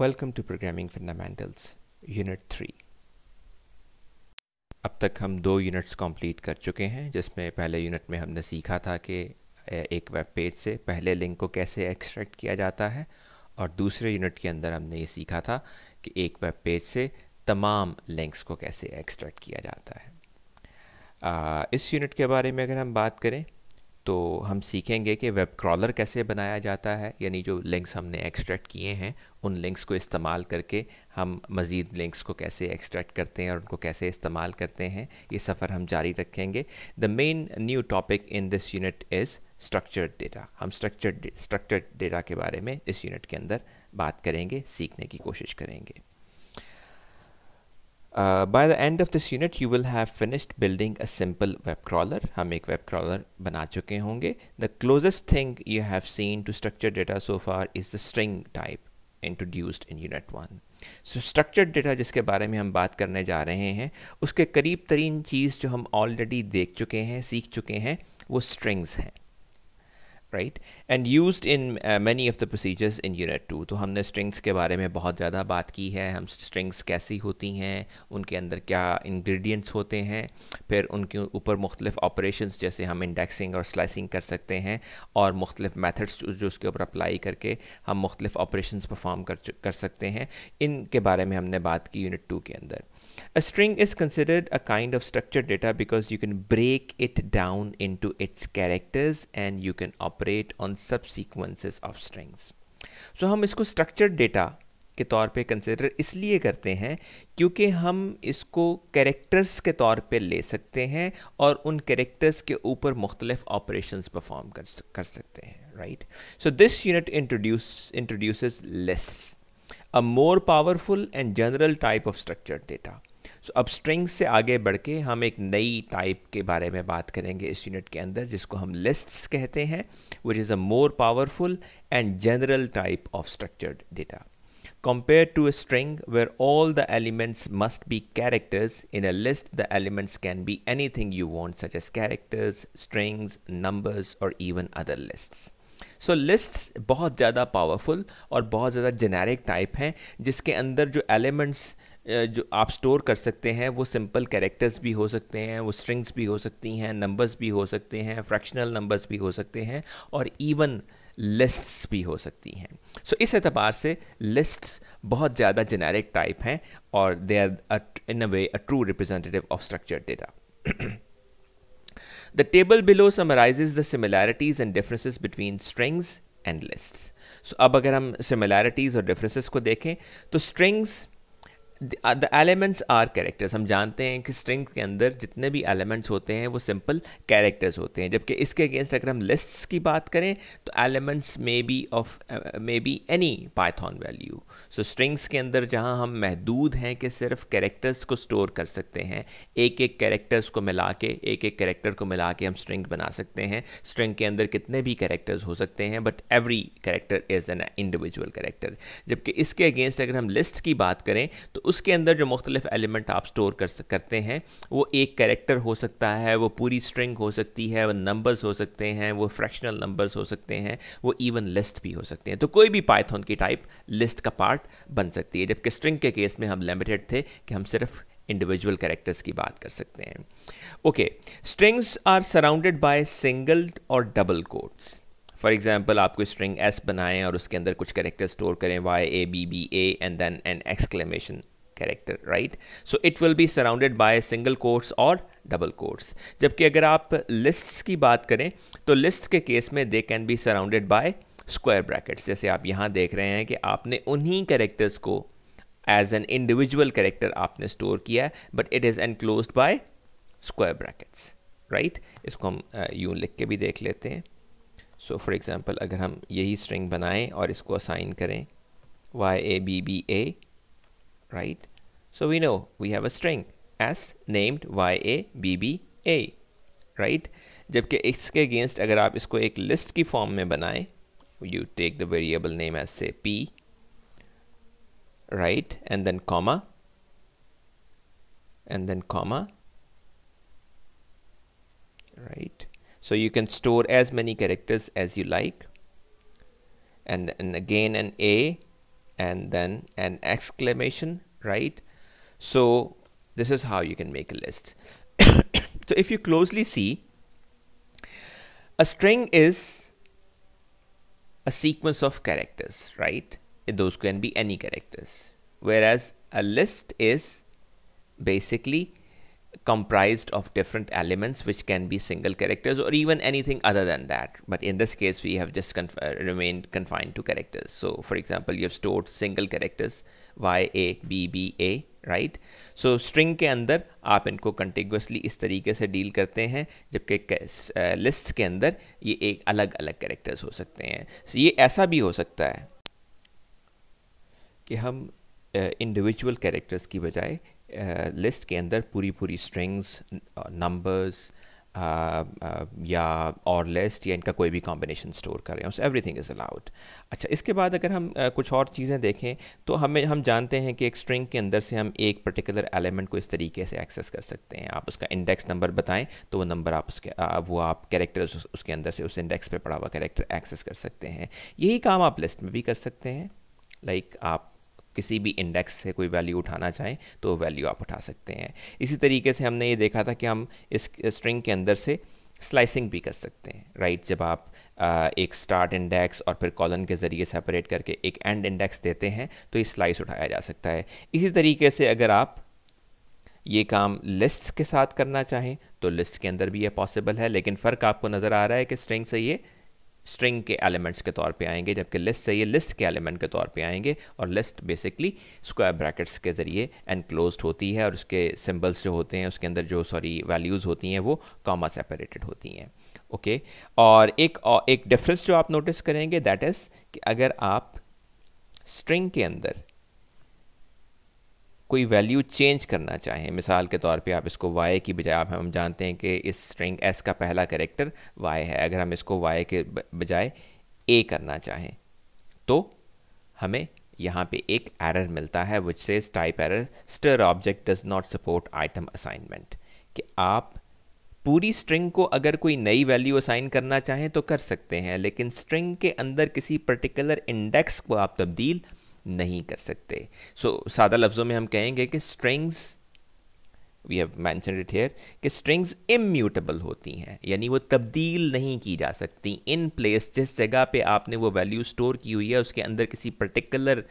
Welcome to programming fundamentals unit three अब तक हम दो यूनिट्स कंप्लीट कर चुके हैं जिसमें पहले यूनिट में हमने सीखा था कि एक वेब पेज से पहले लिंक को कैसे एक्सट्रैक्ट किया जाता है और दूसरे यूनिट के अंदर हमने ये सीखा था कि एक वेब पेज से तमाम लिंक्स को कैसे एक्सट्रैक्ट किया जाता है आ, इस यूनिट के बारे में अगर हम बात करें तो हम सीखेंगे कि वेब क्रॉलर कैसे बनाया जाता है यानी जो लिंक्स हमने एक्सट्रैक्ट किए हैं उन लिंक्स को इस्तेमाल करके हम मज़ीद लिंक्स को कैसे एक्सट्रैक्ट करते हैं और उनको कैसे इस्तेमाल करते हैं ये सफ़र हम जारी रखेंगे the main new topic in this unit is structured data हम स्ट्रक्चर्ड स्ट्रक्चर्ड डेटा के बारे में इस यूनिट के अंदर बात करेंगे सीखने की कोशिश करेंगे Uh, by the end of this unit you will have finished building a simple web crawler हम एक web crawler बना चुके होंगे the closest thing you have seen to structured data so far is the string type introduced in unit 1 so structured data जिसके बारे में हम बात करने जा रहे हैं उसके करीब तरीन चीज़ जो हम already देख चुके हैं सीख चुके हैं वो strings हैं right and use in many of the procedures in unit two तो हमने स्ट्रिंग्स के बारे में बहुत ज़्यादा बात की है हम स्ट्रिंग्स कैसी होती हैं उनके अंदर क्या इंग्रेडिएंट्स होते हैं फिर उनके ऊपर मुख्तलिफ ऑपरेशन जैसे हम इंडेक्सिंग और स्लाइसिंग कर सकते हैं और मुख्तलिफ मैथड्स जो उसके ऊपर अप्लाई करके हम मुख्तलिफ ऑपरेशन परफॉर्म कर कर सकते हैं इनके बारे में हमने बात की यूनिट टू के अंदर A string is considered a kind of structured data because you can break it down into its characters and you can operate on subsequences of strings. So हम इसको structured data के तौर पे consider इसलिए करते हैं क्योंकि हम इसको कैरेक्टर्स के तौर पे ले सकते हैं और उन कैरेक्टर्स के ऊपर मुख्तलिफ ऑपरेशंस परफॉर्म कर कर सकते हैं right so this unit introduce introduces lists a more powerful and general type of structure data so अब स्ट्रिंग्स से आगे बढ़ के हम एक नई टाइप के बारे में बात करेंगे इस यूनिट के अंदर जिसको हम लिस्ट्स कहते हैं which is a more powerful and general type of structure data compare to a string where all the elements must be characters in a list the elements can be anything you want such as characters strings numbers और even other lists so so, lists बहुत ज़्यादा powerful और बहुत ज़्यादा generic type हैं जिसके अंदर जो एलिमेंट्स जो आप स्टोर कर सकते हैं वो सिंपल कैरेक्टर्स भी हो सकते हैं वो स्ट्रिंग्स भी हो सकती हैं नंबर्स भी हो सकते हैं फ्रैक्शनल नंबर्स भी हो सकते हैं और इवन लिस्ट्स भी हो सकती हैं सो so, इस एतबार से लिस्ट्स बहुत ज़्यादा जेनेरिक टाइप हैं और they are in a way a true representative of structure data The table below summarizes the similarities and differences between strings and lists. So अब अगर हम similarities और differences को देखें तो strings the elements are characters हम जानते हैं कि स्ट्रिंग के अंदर जितने भी एलिमेंट्स होते हैं वो सिंपल कैरेक्टर्स होते हैं जबकि इसके अगेंस्ट अगर हम लिस्ट्स की बात करें तो elements may be of may be any Python value so strings के अंदर जहां हम महदूद हैं कि सिर्फ कैरेक्टर्स को स्टोर कर सकते हैं एक एक कैरेक्टर्स को मिला के एक एक कैरेक्टर को मिला के हम स्ट्रिंग बना सकते हैं स्ट्रिंग के अंदर कितने भी कैरेक्टर्स हो सकते हैं but every character is an individual character जबकि इसके अगेंस्ट अगर हम लिस्ट की बात करें तो उसके अंदर जो मुख्तलिफ एलिमेंट आप स्टोर कर करते हैं वो एक कैरेक्टर हो सकता है वो पूरी स्ट्रिंग हो सकती है वो नंबर्स हो सकते हैं वो फ्रैक्शनल नंबर्स हो सकते हैं वो इवन लिस्ट भी हो सकते हैं तो कोई भी पाइथन की टाइप लिस्ट का पार्ट बन सकती है जबकि स्ट्रिंग के केस में हम लिमिटेड थे कि हम सिर्फ इंडिविजुअल कैरेक्टर्स की बात कर सकते हैं okay strings are surrounded by single और डबल कोट्स फॉर एग्जाम्पल आप कोई स्ट्रिंग एस बनाएं और उसके अंदर कुछ कैरेक्टर स्टोर करें Y A B B A and then an exclamation character right so it will be surrounded by single quotes और डबल कोर्स जबकि अगर आप लिस्ट की बात करें तो लिस्ट के केस में they can be surrounded by square brackets जैसे आप यहाँ देख रहे हैं कि आपने उन्हीं कैरेक्टर्स को एज एन इंडिविजुअल कैरेक्टर आपने स्टोर किया but it is enclose by square brackets right इसको हम यू uh, लिख के भी देख लेते हैं सो फॉर एग्जाम्पल अगर हम यही स्ट्रिंग बनाएं और इसको असाइन करें Y A B B A right So we know we have a string s named YABBA right जबकि इसके against अगर आप इसको एक list की form में बनाएं you take the variable name as say P right and then comma and then comma right so you can store as many characters as you like and, and again an a and then an exclamation right so this is how you can make a list. so if you closely see, a string is a sequence of characters, right? Those can be any characters. Whereas a list is basically comprised of different elements which can be single characters or even anything other than that but in this case we have just conf uh, remained confined to characters so for example you have stored single characters Y A B B A right so string के अंदर आप इनको कंटिगसली इस तरीके से deal करते हैं जबकि लिस्ट के अंदर ये एक अलग अलग कैरेक्टर्स हो सकते हैं so, ये ऐसा भी हो सकता है कि हम इंडिविजुअल uh, कैरेक्टर्स की बजाय लिस्ट uh, के अंदर पूरी पूरी स्ट्रिंग्स नंबर्स uh, या और लिस्ट या इनका कोई भी कॉम्बिनेशन स्टोर कर रहे हैं एवरी थिंग इज़ अलाउड अच्छा इसके बाद अगर हम कुछ और चीज़ें देखें तो हमें हम जानते हैं कि एक स्ट्रिंग के अंदर से हम एक पर्टिकुलर एलिमेंट को इस तरीके से एक्सेस कर सकते हैं आप उसका इंडेक्स नंबर बताएं तो वो नंबर आप उसके वो आप कैरेक्टर उसके अंदर से उस इंडेक्स पर पड़ा हुआ कैरेक्टर एक्सेस कर सकते हैं यही काम आप लिस्ट में भी कर सकते हैं लाइक like आप किसी भी इंडेक्स से कोई वैल्यू उठाना चाहें तो वैल्यू आप उठा सकते हैं इसी तरीके से हमने ये देखा था कि हम इस स्ट्रिंग के अंदर से स्लाइसिंग भी कर सकते हैं राइट जब आप एक स्टार्ट इंडेक्स और फिर कॉलन के ज़रिए सेपरेट करके एक एंड इंडेक्स देते हैं तो ये स्लाइस उठाया जा सकता है इसी तरीके से अगर आप ये काम लिस्ट के साथ करना चाहें तो लिस्ट के अंदर भी ये पॉसिबल है लेकिन फ़र्क आपको नज़र आ रहा है कि स्ट्रिंग से ये स्ट्रिंग के एलिमेंट्स के तौर पे आएंगे जबकि लिस्ट से ये लिस्ट के एलिमेंट के तौर पे आएंगे और लिस्ट बेसिकली स्क्वायर ब्रैकेट्स के ज़रिए एनक्लोज होती है और उसके सिम्बल्स जो होते हैं उसके अंदर जो सॉरी वैल्यूज़ होती हैं वो कॉमा सेपरेटेड होती हैं ओके okay? और एक और एक डिफरेंस जो आप नोटिस करेंगे दैट इज़ कि अगर आप स्ट्रिंग के अंदर कोई वैल्यू चेंज करना चाहें मिसाल के तौर पे आप इसको वाई की बजाय आप हम जानते हैं कि इस स्ट्रिंग एस का पहला करेक्टर वाई है अगर हम इसको वाई के बजाय ए करना चाहें तो हमें यहाँ पे एक एरर मिलता है which says type error str object does not support item assignment कि आप पूरी स्ट्रिंग को अगर कोई नई वैल्यू असाइन करना चाहें तो कर सकते हैं लेकिन स्ट्रिंग के अंदर किसी पर्टिकुलर इंडेक्स को आप तब्दील नहीं कर सकते सो so, सादा लफ्ज़ों में हम कहेंगे कि strings we have mention it here कि स्ट्रिंग्स इम्यूटेबल होती हैं यानी वो तब्दील नहीं की जा सकती इन प्लेस जिस जगह पे आपने वो वैल्यू स्टोर की हुई है उसके अंदर किसी पर्टिकुलर uh,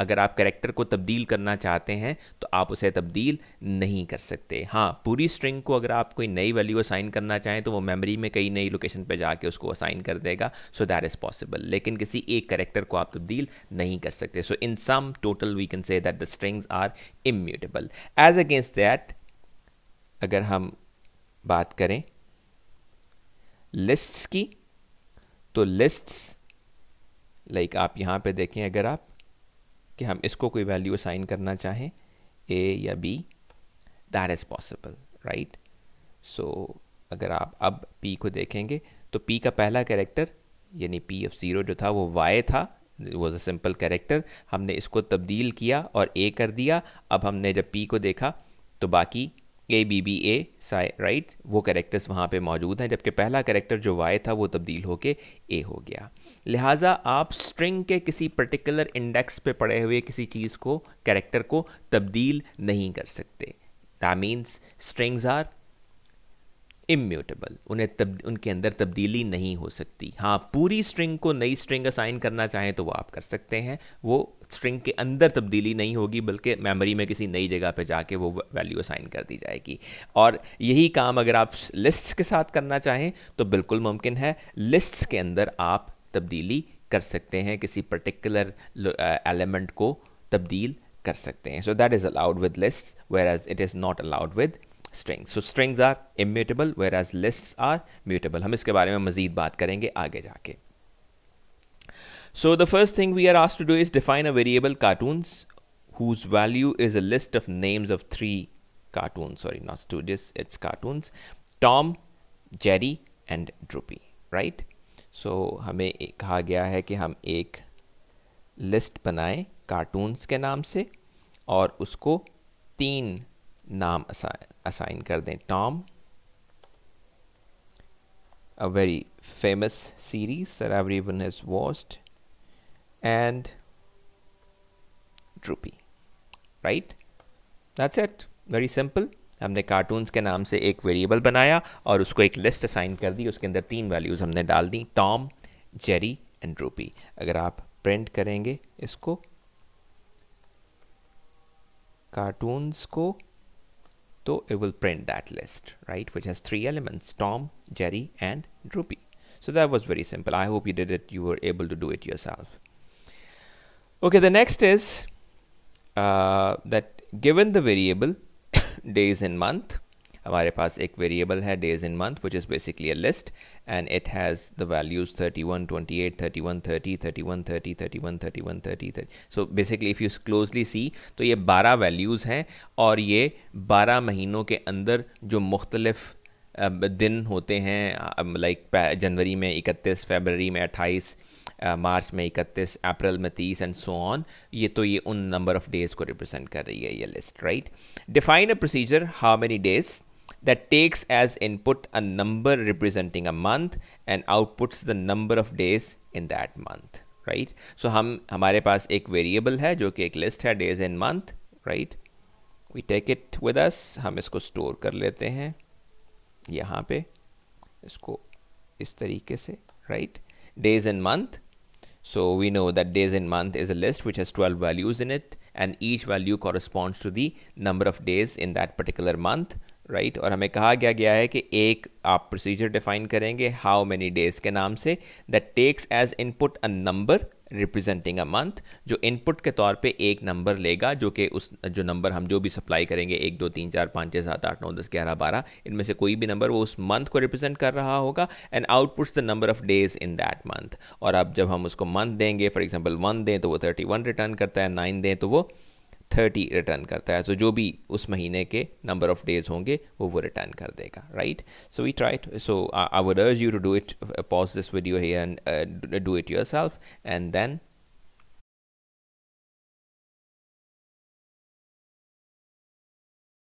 अगर आप करेक्टर को तब्दील करना चाहते हैं तो आप उसे तब्दील नहीं कर सकते हाँ पूरी स्ट्रिंग को अगर आप कोई नई वैल्यू असाइन करना चाहें तो वो मेमोरी में कई नई लोकेशन पर जाके उसको असाइन कर देगा सो दैट इज़ पॉसिबल लेकिन किसी एक करेक्टर को आप तब्दील नहीं कर सकते so in sum total we can say that the strings are immutable as against that अगर हम बात करें लिस्ट्स की तो लिस्ट्स लाइक like आप यहाँ पे देखें अगर आप कि हम इसको कोई वैल्यू असाइन करना चाहें ए या B that is possible right so अगर आप अब पी को देखेंगे तो पी का पहला कैरेक्टर यानी पी ऑफ ज़ीरो जो था वो वाई था वॉज अ सिंपल कैरेक्टर हमने इसको तब्दील किया और ए कर दिया अब हमने जब पी को देखा तो बाकी ए बी बी ए साई राइट वो करेक्टर्स वहाँ पे मौजूद हैं जबकि पहला करेक्टर जो वाई था वो तब्दील होके ए हो गया लिहाजा आप स्ट्रिंग के किसी पर्टिकुलर इंडेक्स पे पड़े हुए किसी चीज़ को करेक्टर को तब्दील नहीं कर सकते that means strings are immutable उन्हें तब उनके अंदर तब्दीली नहीं हो सकती हाँ पूरी स्ट्रिंग को नई स्ट्रिंग असाइन करना चाहें तो वो आप कर सकते हैं वो स्ट्रिंग के अंदर तब्दीली नहीं होगी बल्कि मेमोरी में किसी नई जगह पर जाके वो वैल्यू असाइन कर दी जाएगी और यही काम अगर आप लिस्ट्स के साथ करना चाहें तो बिल्कुल मुमकिन है लिस्ट्स के अंदर आप तब्दीली कर सकते हैं किसी पर्टिकुलर एलिमेंट uh, को तब्दील कर सकते हैं so that is allowed with list whereas it is not allowed with string so strings are immutable whereas list are mutable हम इसके बारे में मजीद बात करेंगे आगे जाके so the first thing we are asked to do is define a variable cartoons whose value is a list of names of three cartoon sorry not studios it's cartoons Tom Jerry and Droopy right so हमें कहा गया है कि हम एक list बनाएं cartoons के नाम से और उसको तीन नाम असाइन कर दें Tom a very famous series sir everyone has watched and Droopy right that's it very simple हमने कार्टून्स के नाम से एक वेरिएबल बनाया और उसको एक लिस्ट असाइन कर दी उसके अंदर तीन वैल्यूज़ हमने डाल दी टॉम जेरी एंड रूपी अगर आप प्रिंट करेंगे इसको कार्टून्स को So it will print that list, right? Which has three elements, Tom, Jerry, and Droopy. So that was very simple. I hope you did it. You were able to do it yourself. Okay, the next is uh, that given the variable days and month, हमारे पास एक variable है days in month which is basically a list and it has the values thirty one twenty eight thirty one thirty thirty one thirty thirty one thirty one thirty thirty so basically if you closely see तो ये बारह values हैं और ये बारह महीनों के अंदर जो मुख्तलफ़ दिन होते हैं लाइक जनवरी में इकतीस फेबररी में अट्ठाईस मार्च में इकतीस अप्रैल में तीस एंड सो ऑन ये तो ये उन नंबर ऑफ डेज़ को रिप्रेजेंट कर रही है ये list right define a procedure how many days that takes as input a number representing a month and outputs the number of days in that month right so hum hamare paas ek variable hai jo ki ek list hai days in month right we take it with us hum isko store kar lete hain yahan pe isko is tarike se right days in month so we know that days in month is a list which has 12 values in it and each value corresponds to the number of days in that particular month right right? और हमें कहा गया गया है कि एक आप procedure define करेंगे हाउ मेनी डेज के नाम से that takes as input a number representing a month जो इनपुट के तौर पे एक नंबर लेगा जो कि उस जो नंबर हम जो भी सप्लाई करेंगे एक दो तीन चार पाँच छः सात आठ नौ दस ग्यारह बारह इनमें से कोई भी नंबर वो उस मंथ को रिप्रेजेंट कर रहा होगा and outputs the number of days in that month और अब जब हम उसको मंथ देंगे फॉर एग्जाम्पल वन दें तो वो थर्टी वन रिटर्न करता है नाइन दें तो वो थर्टी रिटर्न करता है तो जो भी उस महीने के नंबर ऑफ डेज होंगे वो वो रिटर्न कर देगा right so we try so I would urge you to do it pause this video and do it yourself and then